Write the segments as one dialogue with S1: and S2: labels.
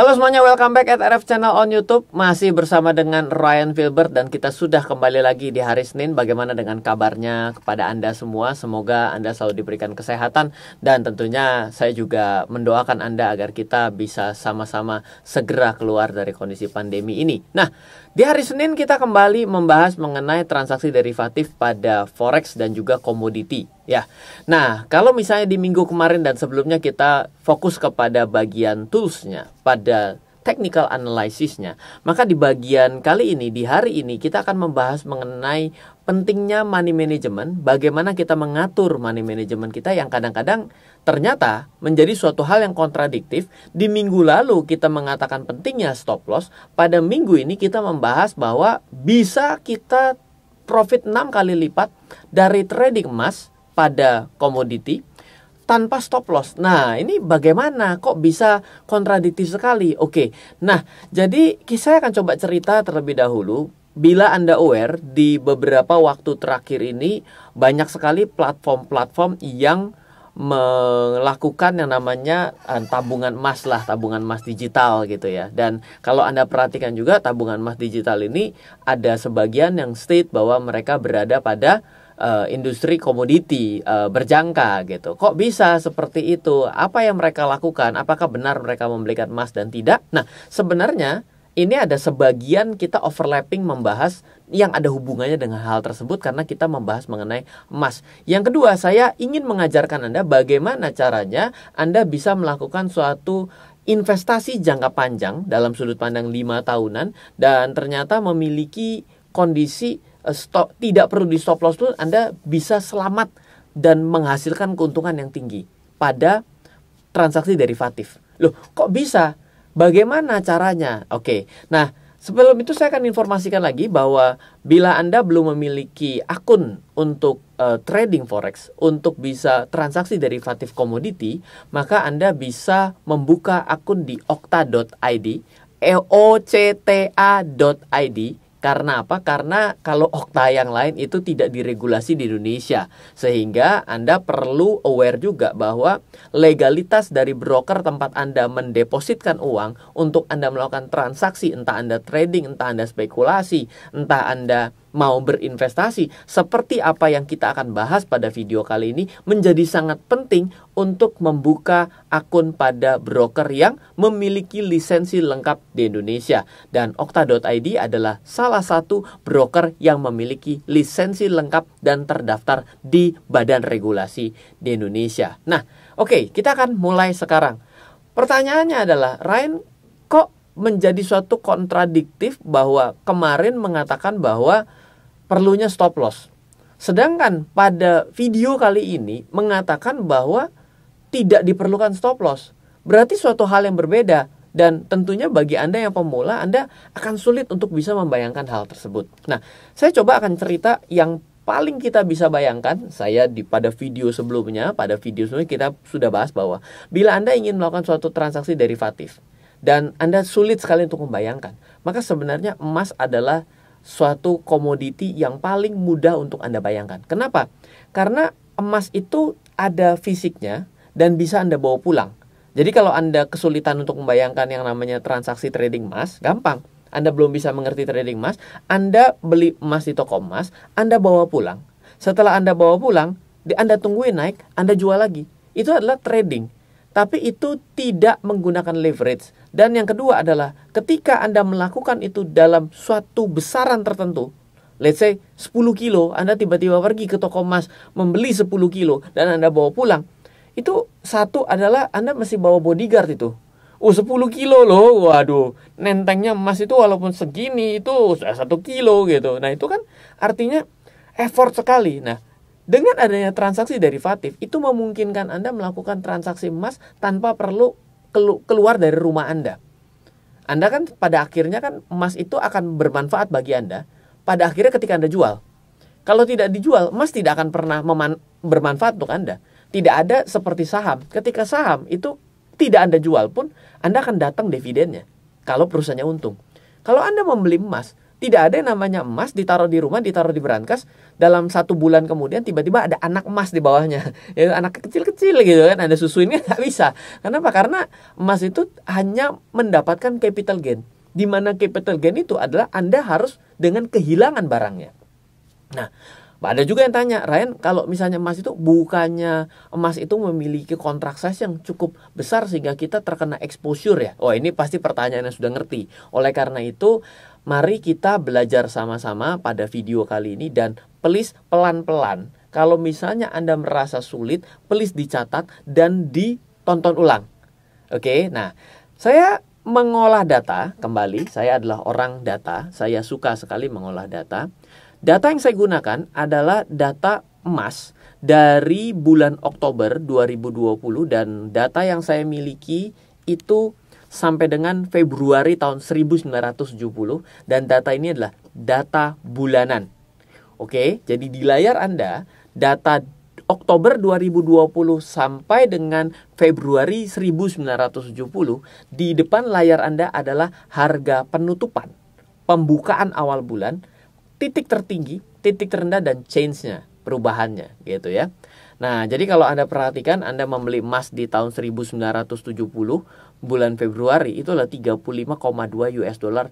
S1: Halo semuanya, welcome back at RF Channel on YouTube. Masih bersama dengan Ryan Filbert dan kita sudah kembali lagi di hari Senin. Bagaimana dengan kabarnya kepada Anda semua? Semoga Anda selalu diberikan kesehatan dan tentunya saya juga mendoakan Anda agar kita bisa sama-sama segera keluar dari kondisi pandemi ini. Nah, di hari Senin kita kembali membahas mengenai transaksi derivatif pada forex dan juga komoditi ya. Nah, kalau misalnya di minggu kemarin dan sebelumnya kita fokus kepada bagian toolsnya pada technical analysisnya. Maka di bagian kali ini, di hari ini kita akan membahas mengenai pentingnya money management, bagaimana kita mengatur money management kita yang kadang-kadang ternyata menjadi suatu hal yang kontradiktif. Di minggu lalu kita mengatakan pentingnya stop loss, pada minggu ini kita membahas bahwa bisa kita profit 6 kali lipat dari trading emas pada komoditi tanpa stop loss. Nah, ini bagaimana kok bisa kontradiktif sekali? Oke. Nah, jadi saya akan coba cerita terlebih dahulu bila Anda aware di beberapa waktu terakhir ini banyak sekali platform-platform yang melakukan yang namanya eh, tabungan emas lah, tabungan emas digital gitu ya. Dan kalau Anda perhatikan juga tabungan emas digital ini ada sebagian yang state bahwa mereka berada pada Eh, industri komoditi uh, berjangka gitu. Kok bisa seperti itu? Apa yang mereka lakukan? Apakah benar mereka membelikan emas dan tidak? Nah, sebenarnya ini ada sebagian kita overlapping membahas yang ada hubungannya dengan hal tersebut karena kita membahas mengenai emas. Yang kedua, saya ingin mengajarkan Anda bagaimana caranya Anda bisa melakukan suatu investasi jangka panjang dalam sudut pandang 5 tahunan dan ternyata memiliki kondisi Eh, stop tidak perlu di stop loss pun Anda bisa selamat dan menghasilkan keuntungan yang tinggi pada transaksi derivatif. Loh, kok bisa? Bagaimana caranya? Oke. Nah, sebelum itu saya akan informasikan lagi bahwa bila Anda belum memiliki akun untuk uh, trading forex untuk bisa transaksi derivatif komoditi, maka Anda bisa membuka akun di okta.id, e o c t a.id karena apa? Karena kalau okta yang lain itu tidak diregulasi di Indonesia. Sehingga Anda perlu aware juga bahwa legalitas dari broker tempat Anda mendepositkan uang untuk Anda melakukan transaksi, entah Anda trading, entah Anda spekulasi, entah Anda mau berinvestasi seperti apa yang kita akan bahas pada video kali ini menjadi sangat penting untuk membuka akun pada broker yang memiliki lisensi lengkap di Indonesia dan Okta.id adalah salah satu broker yang memiliki lisensi lengkap dan terdaftar di Badan Regulasi di Indonesia. Nah, oke, okay, kita akan mulai sekarang. Pertanyaannya adalah, Ryan kok menjadi suatu kontradiktif bahwa kemarin mengatakan bahwa perlunya stop loss. Sedangkan pada video kali ini mengatakan bahwa tidak diperlukan stop loss. Berarti suatu hal yang berbeda dan tentunya bagi Anda yang pemula Anda akan sulit untuk bisa membayangkan hal tersebut. Nah, saya coba akan cerita yang paling kita bisa bayangkan saya di pada video sebelumnya pada video sebelumnya kita sudah bahas bahwa bila Anda ingin melakukan suatu transaksi derivatif dan Anda sulit sekali untuk membayangkan, maka sebenarnya emas adalah suatu komoditi yang paling mudah untuk Anda bayangkan. Kenapa? Karena emas itu ada fisiknya dan bisa Anda bawa pulang. Jadi kalau Anda kesulitan untuk membayangkan yang namanya transaksi trading emas, gampang. Anda belum bisa mengerti trading emas, Anda beli emas di toko emas, Anda bawa pulang. Setelah Anda bawa pulang, Anda tungguin naik, Anda jual lagi. Itu adalah trading tapi itu tidak menggunakan leverage. Dan yang kedua adalah ketika Anda melakukan itu dalam suatu besaran tertentu, let's say 10 kilo, Anda tiba-tiba pergi ke toko emas membeli 10 kilo dan Anda bawa pulang, itu satu adalah Anda mesti bawa bodyguard itu. Oh 10 kilo loh, waduh. Nentengnya emas itu walaupun segini itu satu kilo gitu. Nah itu kan artinya effort sekali. Nah dengan adanya transaksi derivatif itu memungkinkan Anda melakukan transaksi emas tanpa perlu keluar dari rumah Anda. Anda kan pada akhirnya kan emas itu akan bermanfaat bagi Anda pada akhirnya ketika Anda jual. Kalau tidak dijual, emas tidak akan pernah bermanfaat untuk Anda. Tidak ada seperti saham. Ketika saham itu tidak Anda jual pun, Anda akan datang dividennya. Kalau perusahaannya untung. Kalau Anda membeli emas, tidak ada yang namanya emas ditaruh di rumah, ditaruh di berangkas. Dalam satu bulan kemudian tiba-tiba ada anak emas di bawahnya. Ya, anak kecil-kecil gitu kan. Ada susuinnya nggak bisa. Kenapa? Karena emas itu hanya mendapatkan capital gain. Di mana capital gain itu adalah Anda harus dengan kehilangan barangnya. Nah, ada juga yang tanya, Ryan, kalau misalnya emas itu bukannya emas itu memiliki kontrak size yang cukup besar sehingga kita terkena exposure ya? Oh, ini pasti pertanyaan yang sudah ngerti. Oleh karena itu, mari kita belajar sama-sama pada video kali ini dan please pelan-pelan. Kalau misalnya Anda merasa sulit, please dicatat dan ditonton ulang. Oke, nah saya mengolah data kembali. Saya adalah orang data. Saya suka sekali mengolah data. Data yang saya gunakan adalah data emas dari bulan Oktober 2020 dan data yang saya miliki itu sampai dengan Februari tahun 1970 dan data ini adalah data bulanan. Oke, jadi di layar Anda data Oktober 2020 sampai dengan Februari 1970 di depan layar Anda adalah harga penutupan, pembukaan awal bulan, titik tertinggi, titik terendah dan change-nya, perubahannya gitu ya. Nah, jadi kalau Anda perhatikan Anda membeli emas di tahun 1970 bulan Februari itu adalah 35,2 US dollar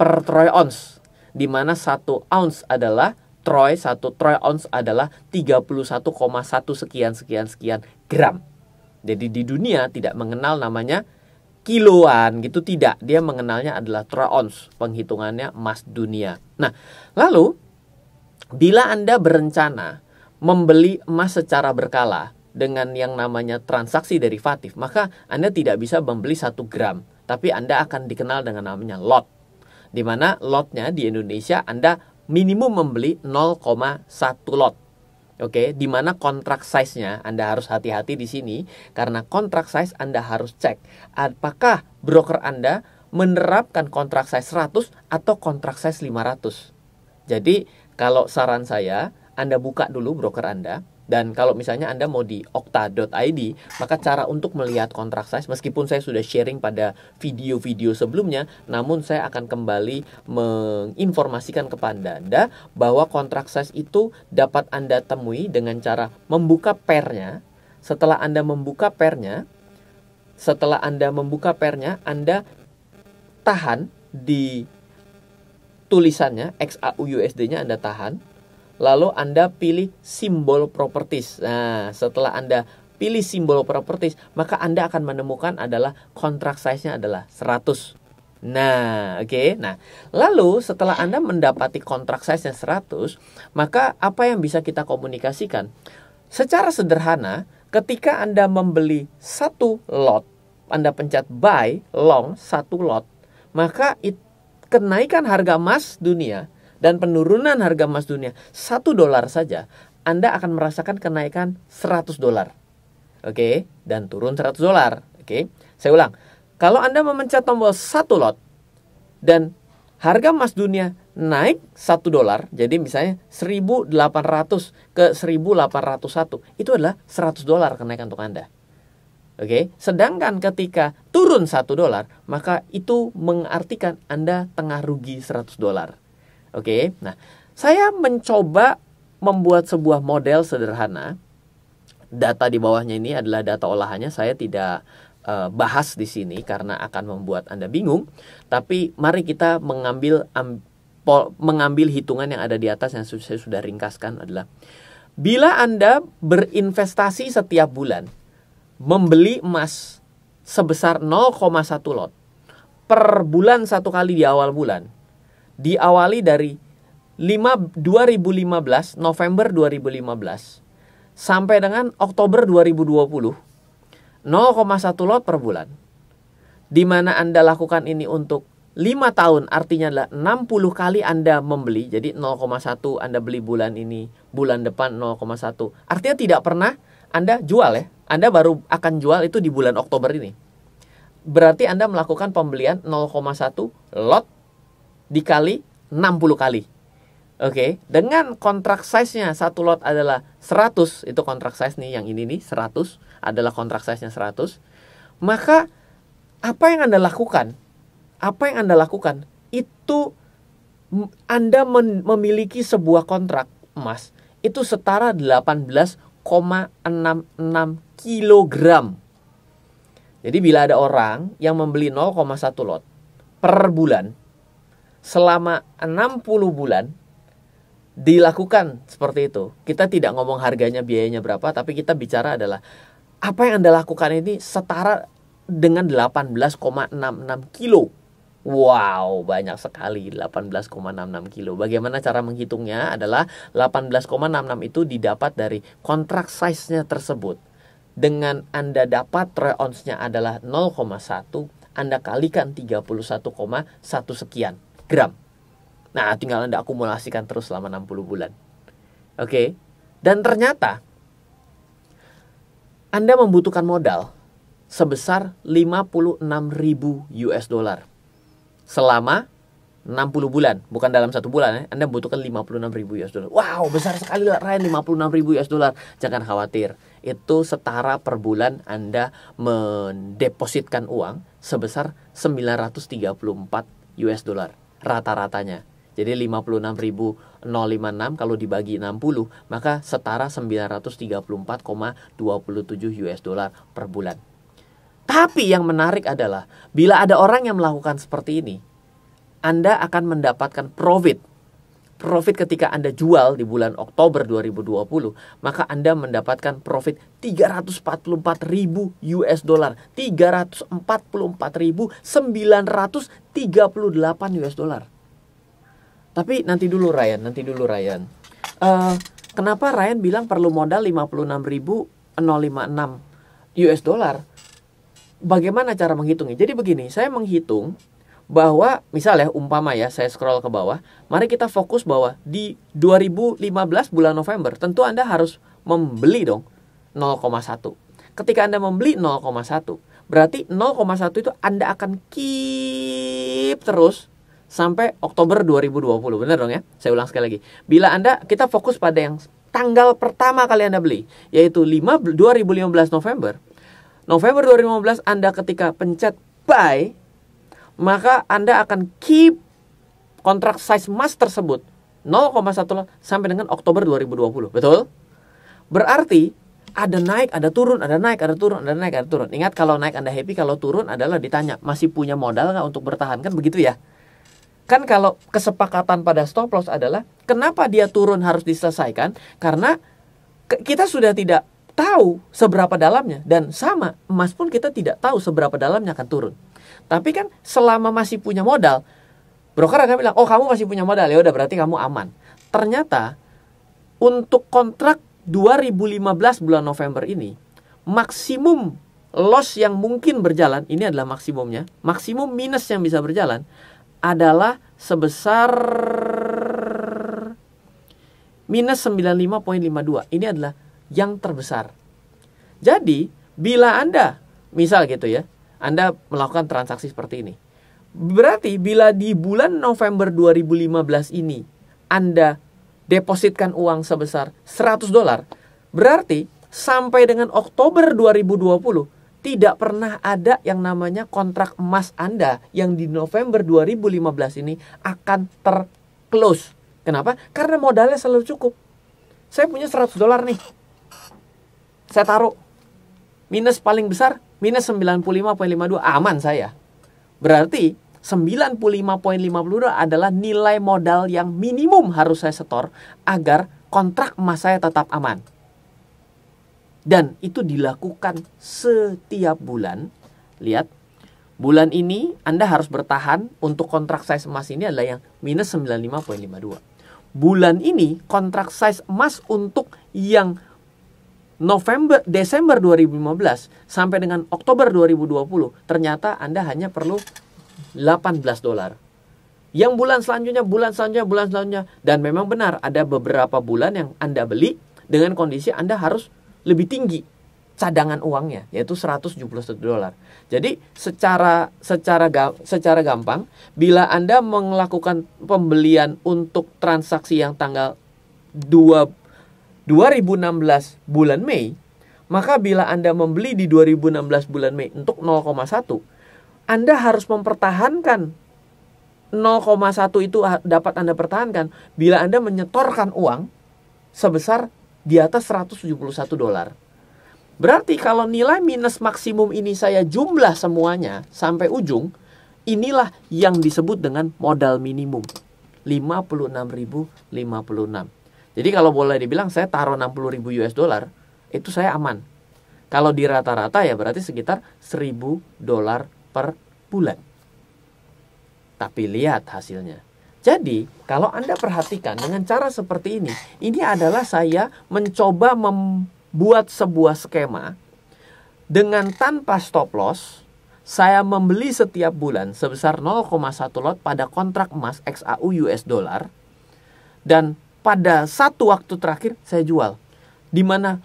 S1: per troy ounce di mana satu ounce adalah troy satu troy ounce adalah 31,1 sekian sekian sekian gram jadi di dunia tidak mengenal namanya kiloan gitu tidak dia mengenalnya adalah troy ounce penghitungannya emas dunia nah lalu bila anda berencana membeli emas secara berkala dengan yang namanya transaksi derivatif, maka Anda tidak bisa membeli satu gram, tapi Anda akan dikenal dengan namanya lot. Di mana lotnya di Indonesia Anda minimum membeli 0,1 lot. Oke, di mana kontrak size-nya Anda harus hati-hati di sini karena kontrak size Anda harus cek apakah broker Anda menerapkan kontrak size 100 atau kontrak size 500. Jadi, kalau saran saya, Anda buka dulu broker Anda, dan kalau misalnya Anda mau di okta.id, maka cara untuk melihat kontrak size meskipun saya sudah sharing pada video-video sebelumnya, namun saya akan kembali menginformasikan kepada Anda bahwa kontrak size itu dapat Anda temui dengan cara membuka pernya. Setelah Anda membuka pernya, setelah Anda membuka pernya, Anda tahan di tulisannya xauusd nya Anda tahan Lalu Anda pilih simbol properties. Nah, setelah Anda pilih simbol properties, maka Anda akan menemukan adalah kontrak size-nya adalah 100. Nah, oke. Okay. Nah, lalu setelah Anda mendapati kontrak size-nya 100, maka apa yang bisa kita komunikasikan? Secara sederhana, ketika Anda membeli satu lot, Anda pencet buy long satu lot, maka it, kenaikan harga emas dunia dan penurunan harga emas dunia satu dolar saja, Anda akan merasakan kenaikan 100 dolar. Oke, dan turun 100 dolar. Oke. Saya ulang. Kalau Anda memencet tombol satu lot dan harga emas dunia naik satu dolar, jadi misalnya 1800 ke 1801, itu adalah 100 dolar kenaikan untuk Anda. Oke, sedangkan ketika turun satu dolar, maka itu mengartikan Anda tengah rugi 100 dolar. Oke, okay? nah saya mencoba membuat sebuah model sederhana. Data di bawahnya ini adalah data olahannya. Saya tidak uh, bahas di sini karena akan membuat Anda bingung. Tapi mari kita mengambil um, mengambil hitungan yang ada di atas yang saya sudah ringkaskan adalah bila Anda berinvestasi setiap bulan membeli emas sebesar 0,1 lot per bulan satu kali di awal bulan diawali dari 5, 2015 November 2015 sampai dengan Oktober 2020 0,1 lot per bulan di mana Anda lakukan ini untuk 5 tahun artinya adalah 60 kali Anda membeli jadi 0,1 Anda beli bulan ini bulan depan 0,1 artinya tidak pernah Anda jual ya Anda baru akan jual itu di bulan Oktober ini berarti Anda melakukan pembelian 0,1 lot dikali 60 kali. Oke, okay. dengan kontrak size-nya satu lot adalah 100, itu kontrak size nih yang ini nih 100 adalah kontrak size-nya 100. Maka apa yang Anda lakukan? Apa yang Anda lakukan? Itu Anda memiliki sebuah kontrak emas itu setara 18,66 kilogram. Jadi bila ada orang yang membeli 0,1 lot per bulan, selama 60 bulan dilakukan seperti itu. Kita tidak ngomong harganya, biayanya berapa, tapi kita bicara adalah apa yang Anda lakukan ini setara dengan 18,66 kilo. Wow, banyak sekali 18,66 kilo. Bagaimana cara menghitungnya adalah 18,66 itu didapat dari kontrak size-nya tersebut. Dengan Anda dapat troy ounce-nya adalah 0,1, Anda kalikan 31,1 sekian gram. Nah, tinggal Anda akumulasikan terus selama 60 bulan. Oke. Dan ternyata Anda membutuhkan modal sebesar 56.000 US dollar selama 60 bulan, bukan dalam satu bulan ya. Anda butuhkan 56.000 US dollar. Wow, besar sekali lah Ryan 56.000 US dollar. Jangan khawatir. Itu setara per bulan Anda mendepositkan uang sebesar 934 US dollar rata-ratanya. Jadi 56.056 kalau dibagi 60 maka setara 934,27 US dollar per bulan. Tapi yang menarik adalah bila ada orang yang melakukan seperti ini, Anda akan mendapatkan profit profit ketika Anda jual di bulan Oktober 2020, maka Anda mendapatkan profit 344.000 US dollar, 344.938 US dollar. Tapi nanti dulu Ryan, nanti dulu Ryan. Uh, kenapa Ryan bilang perlu modal 56.056 US dollar? Bagaimana cara menghitungnya? Jadi begini, saya menghitung bahwa misalnya umpama ya saya scroll ke bawah, mari kita fokus bahwa di 2015 bulan November tentu Anda harus membeli dong 0,1. Ketika Anda membeli 0,1, berarti 0,1 itu Anda akan keep terus sampai Oktober 2020. Benar dong ya? Saya ulang sekali lagi. Bila Anda kita fokus pada yang tanggal pertama kali Anda beli, yaitu 5 2015 November. November 2015 Anda ketika pencet buy maka Anda akan keep kontrak size emas tersebut 0,1 sampai dengan Oktober 2020. Betul? Berarti ada naik, ada turun, ada naik, ada turun, ada naik, ada turun. Ingat kalau naik Anda happy, kalau turun adalah ditanya masih punya modal nggak untuk bertahan kan begitu ya? Kan kalau kesepakatan pada stop loss adalah kenapa dia turun harus diselesaikan karena kita sudah tidak tahu seberapa dalamnya dan sama emas pun kita tidak tahu seberapa dalamnya akan turun. Tapi kan selama masih punya modal, broker akan bilang, "Oh, kamu masih punya modal. Ya udah berarti kamu aman." Ternyata untuk kontrak 2015 bulan November ini, maksimum loss yang mungkin berjalan, ini adalah maksimumnya, maksimum minus yang bisa berjalan adalah sebesar minus 95.52. Ini adalah yang terbesar. Jadi, bila Anda, misal gitu ya, anda melakukan transaksi seperti ini. Berarti bila di bulan November 2015 ini Anda depositkan uang sebesar 100 dolar, berarti sampai dengan Oktober 2020 tidak pernah ada yang namanya kontrak emas Anda yang di November 2015 ini akan terclose. Kenapa? Karena modalnya selalu cukup. Saya punya 100 dolar nih. Saya taruh. Minus paling besar minus 95.52 aman saya. Berarti 95.52 adalah nilai modal yang minimum harus saya setor agar kontrak emas saya tetap aman. Dan itu dilakukan setiap bulan. Lihat, bulan ini Anda harus bertahan untuk kontrak size emas ini adalah yang minus 95.52. Bulan ini kontrak size emas untuk yang November Desember 2015 sampai dengan Oktober 2020 ternyata Anda hanya perlu 18 dolar. Yang bulan selanjutnya, bulan selanjutnya, bulan selanjutnya dan memang benar ada beberapa bulan yang Anda beli dengan kondisi Anda harus lebih tinggi cadangan uangnya yaitu 171 dolar. Jadi secara secara secara gampang bila Anda melakukan pembelian untuk transaksi yang tanggal 2 2016 bulan Mei, maka bila Anda membeli di 2016 bulan Mei untuk 0,1, Anda harus mempertahankan 0,1 itu dapat Anda pertahankan bila Anda menyetorkan uang sebesar di atas 171 dolar. Berarti kalau nilai minus maksimum ini saya jumlah semuanya sampai ujung, inilah yang disebut dengan modal minimum. 56.056. Jadi kalau boleh dibilang saya taruh 60 ribu US dollar itu saya aman. Kalau di rata-rata ya berarti sekitar 1000 dolar per bulan. Tapi lihat hasilnya. Jadi, kalau Anda perhatikan dengan cara seperti ini, ini adalah saya mencoba membuat sebuah skema dengan tanpa stop loss. Saya membeli setiap bulan sebesar 0,1 lot pada kontrak emas XAU US dollar dan pada satu waktu terakhir saya jual. Di mana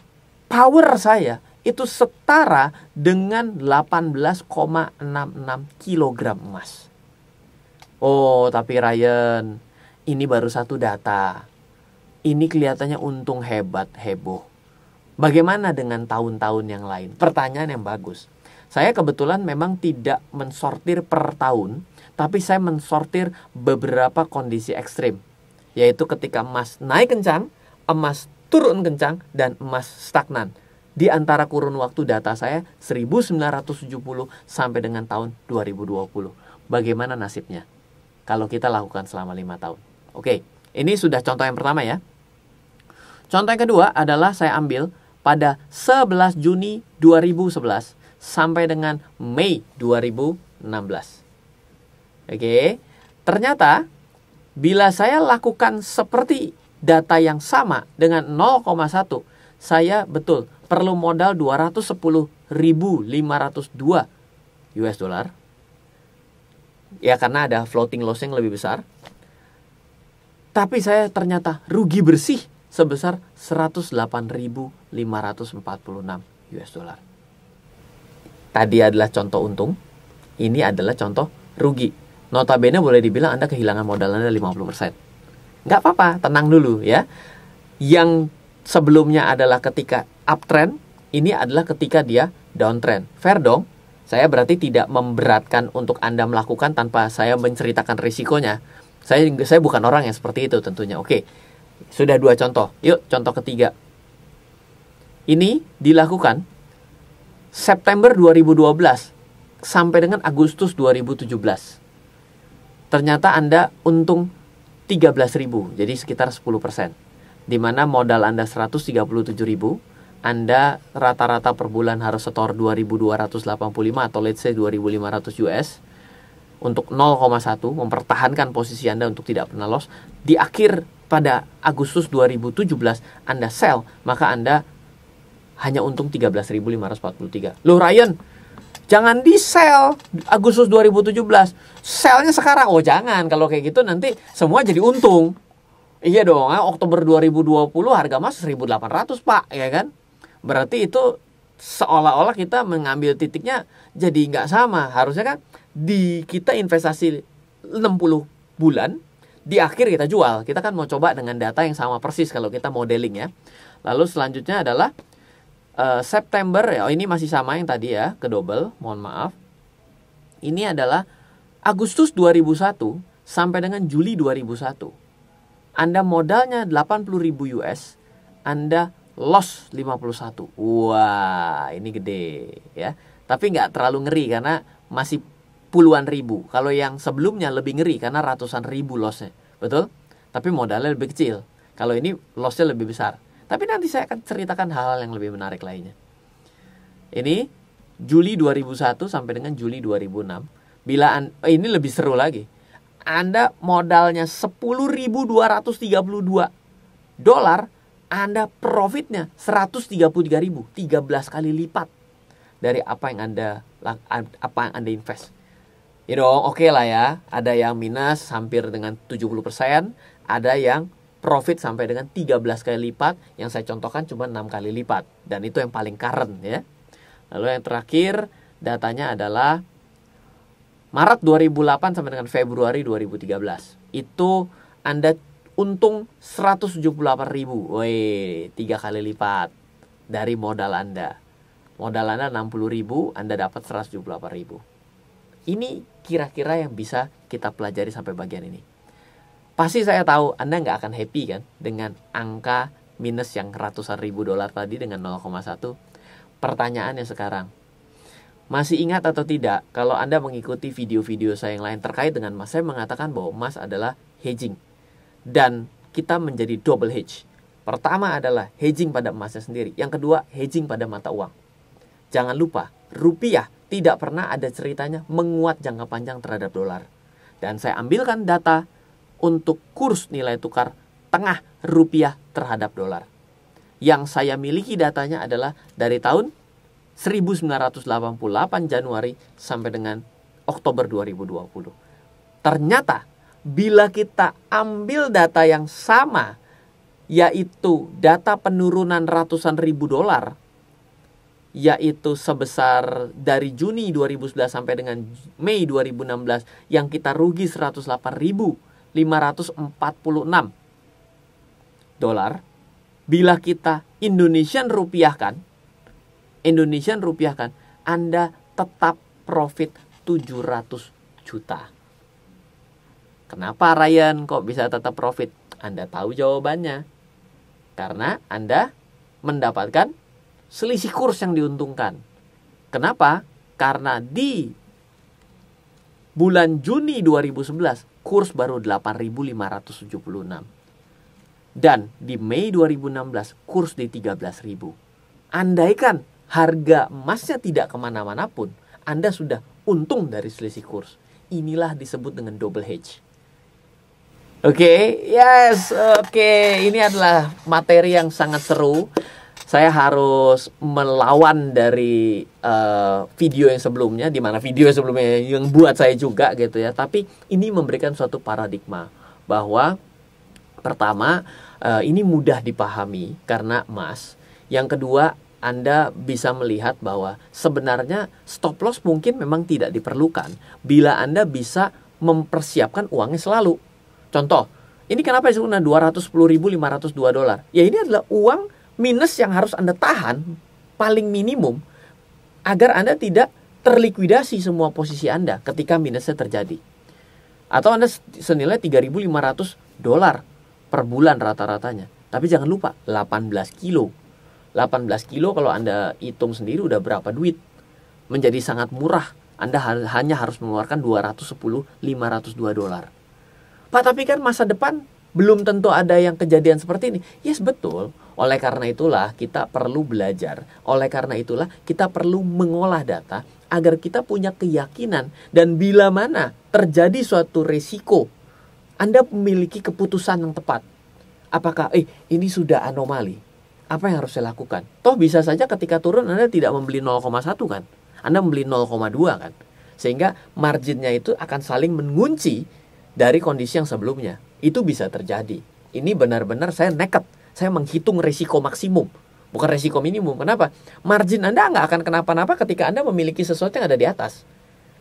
S1: power saya itu setara dengan 18,66 kg emas. Oh, tapi Ryan, ini baru satu data. Ini kelihatannya untung hebat, heboh. Bagaimana dengan tahun-tahun yang lain? Pertanyaan yang bagus. Saya kebetulan memang tidak mensortir per tahun, tapi saya mensortir beberapa kondisi ekstrim yaitu ketika emas naik kencang, emas turun kencang, dan emas stagnan. Di antara kurun waktu data saya 1970 sampai dengan tahun 2020. Bagaimana nasibnya? Kalau kita lakukan selama lima tahun. Oke, ini sudah contoh yang pertama ya. Contoh yang kedua adalah saya ambil pada 11 Juni 2011 sampai dengan Mei 2016. Oke, ternyata Bila saya lakukan seperti data yang sama dengan 0,1, saya betul perlu modal 210.502 US dollar. Ya karena ada floating loss yang lebih besar. Tapi saya ternyata rugi bersih sebesar 108.546 US dollar. Tadi adalah contoh untung, ini adalah contoh rugi notabene boleh dibilang Anda kehilangan modal Anda 50%. Nggak apa-apa, tenang dulu ya. Yang sebelumnya adalah ketika uptrend, ini adalah ketika dia downtrend. Fair dong? Saya berarti tidak memberatkan untuk Anda melakukan tanpa saya menceritakan risikonya. Saya saya bukan orang yang seperti itu tentunya. Oke. Sudah dua contoh. Yuk, contoh ketiga. Ini dilakukan September 2012 sampai dengan Agustus 2017 ternyata Anda untung 13.000, jadi sekitar 10%. Di mana modal Anda 137.000, Anda rata-rata per bulan harus setor 2.285 atau let's say 2.500 US untuk 0,1 mempertahankan posisi Anda untuk tidak pernah loss. Di akhir pada Agustus 2017 Anda sell, maka Anda hanya untung 13.543. Loh Ryan, Jangan di sell Agustus 2017. sellnya sekarang. Oh, jangan. Kalau kayak gitu nanti semua jadi untung. Iya dong, ya. Oktober 2020 harga emas 1.800, Pak, ya kan? Berarti itu seolah-olah kita mengambil titiknya jadi nggak sama. Harusnya kan di kita investasi 60 bulan di akhir kita jual. Kita kan mau coba dengan data yang sama persis kalau kita modeling ya. Lalu selanjutnya adalah Eh, September ya oh ini masih sama yang tadi ya ke double mohon maaf ini adalah Agustus 2001 sampai dengan Juli 2001 anda modalnya 80.000 US Anda loss 51 wah ini gede ya tapi nggak terlalu ngeri karena masih puluhan ribu kalau yang sebelumnya lebih ngeri karena ratusan ribu lossnya betul tapi modalnya lebih kecil kalau ini lossnya lebih besar tapi nanti saya akan ceritakan hal-hal yang lebih menarik lainnya. Ini Juli 2001 sampai dengan Juli 2006. Bila an oh, ini lebih seru lagi. Anda modalnya 10.232 dolar, Anda profitnya 133.000, 13 kali lipat dari apa yang Anda apa yang Anda invest. Ya dong, oke okay lah ya. Ada yang minus hampir dengan 70%, ada yang profit sampai dengan 13 kali lipat yang saya contohkan cuma 6 kali lipat dan itu yang paling current ya. Lalu yang terakhir datanya adalah Maret 2008 sampai dengan Februari 2013. Itu Anda untung 178 ribu. Woi, 3 kali lipat dari modal Anda. Modal Anda 60 ribu, Anda dapat 178 ribu. Ini kira-kira yang bisa kita pelajari sampai bagian ini. Pasti saya tahu Anda nggak akan happy kan dengan angka minus yang ratusan ribu dolar tadi dengan 0,1. Pertanyaannya sekarang, masih ingat atau tidak kalau Anda mengikuti video-video saya yang lain terkait dengan emas? Saya mengatakan bahwa emas adalah hedging. Dan kita menjadi double hedge. Pertama adalah hedging pada emasnya sendiri. Yang kedua, hedging pada mata uang. Jangan lupa, rupiah tidak pernah ada ceritanya menguat jangka panjang terhadap dolar. Dan saya ambilkan data untuk kurs nilai tukar tengah rupiah terhadap dolar. Yang saya miliki datanya adalah dari tahun 1988 Januari sampai dengan Oktober 2020. Ternyata bila kita ambil data yang sama yaitu data penurunan ratusan ribu dolar yaitu sebesar dari Juni 2011 sampai dengan Mei 2016 yang kita rugi 108 ribu 546 dolar bila kita Indonesian rupiahkan Indonesian rupiahkan Anda tetap profit 700 juta. Kenapa Ryan kok bisa tetap profit? Anda tahu jawabannya. Karena Anda mendapatkan selisih kurs yang diuntungkan. Kenapa? Karena di bulan Juni 2011 kurs baru 8.576 dan di Mei 2016 kurs di 13.000 andaikan harga emasnya tidak kemana-mana pun Anda sudah untung dari selisih kurs inilah disebut dengan double hedge Oke, okay, yes, oke. Okay. Ini adalah materi yang sangat seru saya harus melawan dari uh, video yang sebelumnya di mana video yang sebelumnya yang buat saya juga gitu ya tapi ini memberikan suatu paradigma bahwa pertama uh, ini mudah dipahami karena emas yang kedua anda bisa melihat bahwa sebenarnya stop loss mungkin memang tidak diperlukan bila Anda bisa mempersiapkan uangnya selalu. Contoh, ini kenapa disebutnya 210.502 dolar? Ya ini adalah uang minus yang harus Anda tahan paling minimum agar Anda tidak terlikuidasi semua posisi Anda ketika minusnya terjadi. Atau Anda senilai 3.500 dolar per bulan rata-ratanya. Tapi jangan lupa 18 kilo. 18 kilo kalau Anda hitung sendiri udah berapa duit. Menjadi sangat murah. Anda hanya harus mengeluarkan 210 502 dolar. Pak, tapi kan masa depan belum tentu ada yang kejadian seperti ini. Yes, betul. Oleh karena itulah kita perlu belajar. Oleh karena itulah kita perlu mengolah data agar kita punya keyakinan dan bila mana terjadi suatu resiko, Anda memiliki keputusan yang tepat. Apakah eh ini sudah anomali? Apa yang harus saya lakukan? Toh bisa saja ketika turun Anda tidak membeli 0,1 kan? Anda membeli 0,2 kan? Sehingga marginnya itu akan saling mengunci dari kondisi yang sebelumnya. Itu bisa terjadi. Ini benar-benar saya nekat saya menghitung risiko maksimum bukan risiko minimum. Kenapa? Margin Anda nggak akan kenapa-napa ketika Anda memiliki sesuatu yang ada di atas.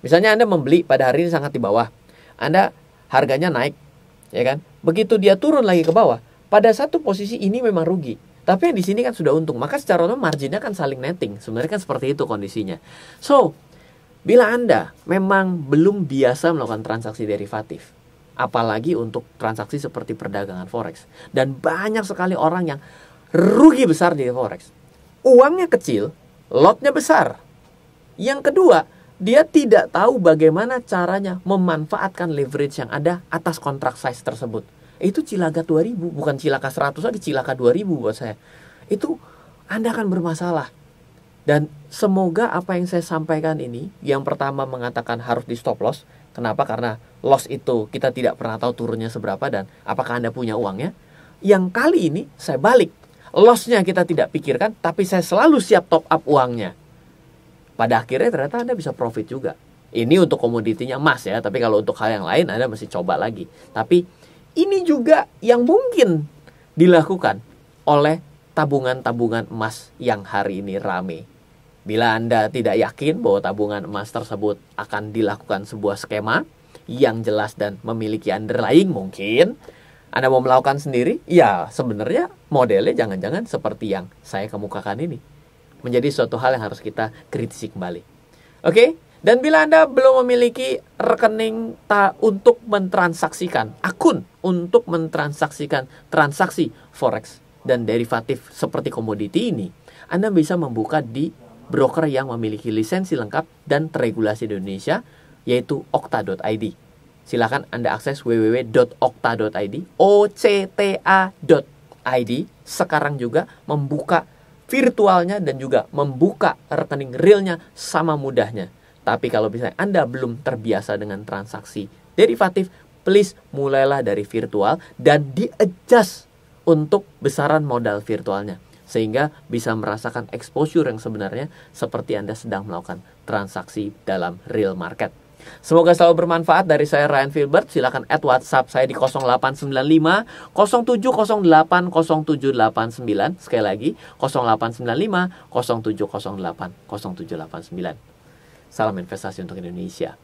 S1: Misalnya Anda membeli pada hari ini sangat di bawah, Anda harganya naik, ya kan? Begitu dia turun lagi ke bawah, pada satu posisi ini memang rugi. Tapi yang di sini kan sudah untung, maka secara umum marginnya kan saling netting. Sebenarnya kan seperti itu kondisinya. So, bila Anda memang belum biasa melakukan transaksi derivatif, apalagi untuk transaksi seperti perdagangan forex. Dan banyak sekali orang yang rugi besar di forex. Uangnya kecil, lotnya besar. Yang kedua, dia tidak tahu bagaimana caranya memanfaatkan leverage yang ada atas kontrak size tersebut. Itu cilaka 2000, bukan cilaka 100 lagi, cilaka 2000 buat saya. Itu Anda akan bermasalah. Dan semoga apa yang saya sampaikan ini, yang pertama mengatakan harus di stop loss, Kenapa? Karena loss itu kita tidak pernah tahu turunnya seberapa dan apakah Anda punya uangnya. Yang kali ini saya balik. Lossnya kita tidak pikirkan, tapi saya selalu siap top up uangnya. Pada akhirnya ternyata Anda bisa profit juga. Ini untuk komoditinya emas ya, tapi kalau untuk hal yang lain Anda masih coba lagi. Tapi ini juga yang mungkin dilakukan oleh tabungan-tabungan emas yang hari ini rame Bila Anda tidak yakin bahwa tabungan emas tersebut akan dilakukan sebuah skema yang jelas dan memiliki underlying mungkin Anda mau melakukan sendiri, ya sebenarnya modelnya jangan-jangan seperti yang saya kemukakan ini. Menjadi suatu hal yang harus kita kritisi kembali. Oke, dan bila Anda belum memiliki rekening ta untuk mentransaksikan, akun untuk mentransaksikan transaksi forex dan derivatif seperti komoditi ini, Anda bisa membuka di broker yang memiliki lisensi lengkap dan teregulasi di Indonesia, yaitu okta.id. Silahkan Anda akses www.okta.id, .id sekarang juga membuka virtualnya dan juga membuka rekening realnya sama mudahnya. Tapi kalau misalnya Anda belum terbiasa dengan transaksi derivatif, please mulailah dari virtual dan di-adjust untuk besaran modal virtualnya sehingga bisa merasakan exposure yang sebenarnya seperti Anda sedang melakukan transaksi dalam real market. Semoga selalu bermanfaat dari saya Ryan Filbert. Silakan add WhatsApp saya di 0895 0708 0789. Sekali lagi 0895 0708 0789. Salam investasi untuk Indonesia.